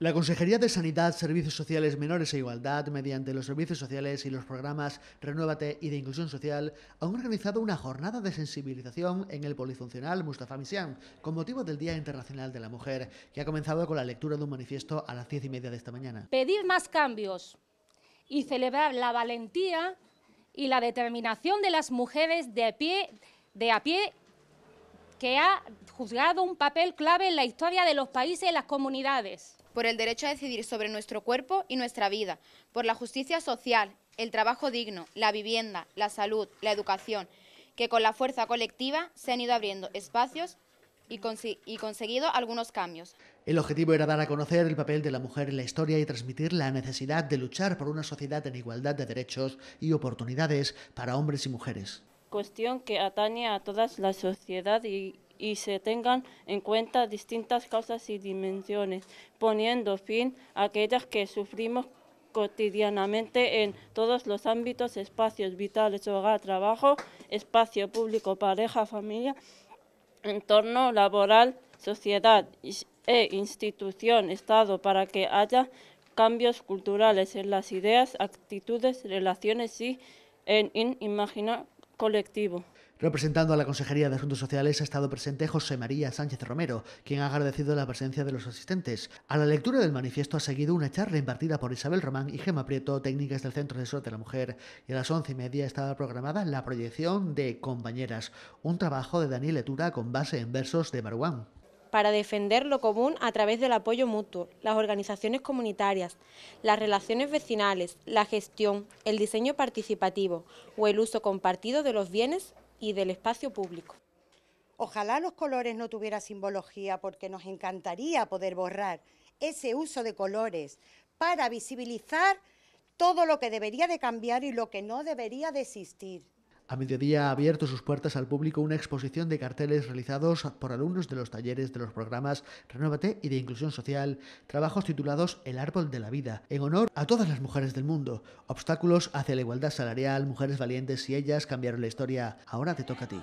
La Consejería de Sanidad, Servicios Sociales, Menores e Igualdad, mediante los servicios sociales y los programas Renuévate y de Inclusión Social, ha organizado una jornada de sensibilización en el polifuncional Mustafa Misian, con motivo del Día Internacional de la Mujer, que ha comenzado con la lectura de un manifiesto a las diez y media de esta mañana. Pedir más cambios y celebrar la valentía y la determinación de las mujeres de pie, de a pie que ha juzgado un papel clave en la historia de los países y las comunidades. Por el derecho a decidir sobre nuestro cuerpo y nuestra vida, por la justicia social, el trabajo digno, la vivienda, la salud, la educación, que con la fuerza colectiva se han ido abriendo espacios y, conseguido algunos cambios. El objetivo era dar a conocer el papel de la mujer en la historia y transmitir la necesidad de luchar por una sociedad en igualdad de derechos y oportunidades para hombres y mujeres cuestión que atañe a toda la sociedad y, se tengan en cuenta distintas causas y dimensiones, poniendo fin a aquellas que sufrimos cotidianamente en todos los ámbitos, espacios vitales, hogar, trabajo, espacio público, pareja, familia, entorno laboral, sociedad e institución, Estado, para que haya cambios culturales en las ideas, actitudes, relaciones y en imaginar colectivo. Representando a la Consejería de Asuntos Sociales ha estado presente José María Sánchez Romero, quien ha agradecido la presencia de los asistentes. A la lectura del manifiesto ha seguido una charla impartida por Isabel Román y Gemma Prieto, técnicas del Centro de Suerte de la Mujer, y a las once y media estaba programada la proyección de Compañeras, un trabajo de Daniel Etura con base en versos de Maruán para defender lo común a través del apoyo mutuo, las organizaciones comunitarias, las relaciones vecinales, la gestión, el diseño participativo o el uso compartido de los bienes y del espacio público. Ojalá los colores no tuvieran simbología porque nos encantaría poder borrar ese uso de colores para visibilizar todo lo que debería de cambiar y lo que no debería de existir. A mediodía ha abierto sus puertas al público una exposición de carteles realizados por alumnos de los talleres de los programas Renuévate y de Inclusión Social, trabajos titulados El Árbol de la Vida, en honor a todas las mujeres del mundo, obstáculos hacia la igualdad salarial, mujeres valientes y ellas cambiaron la historia. Ahora te toca a ti.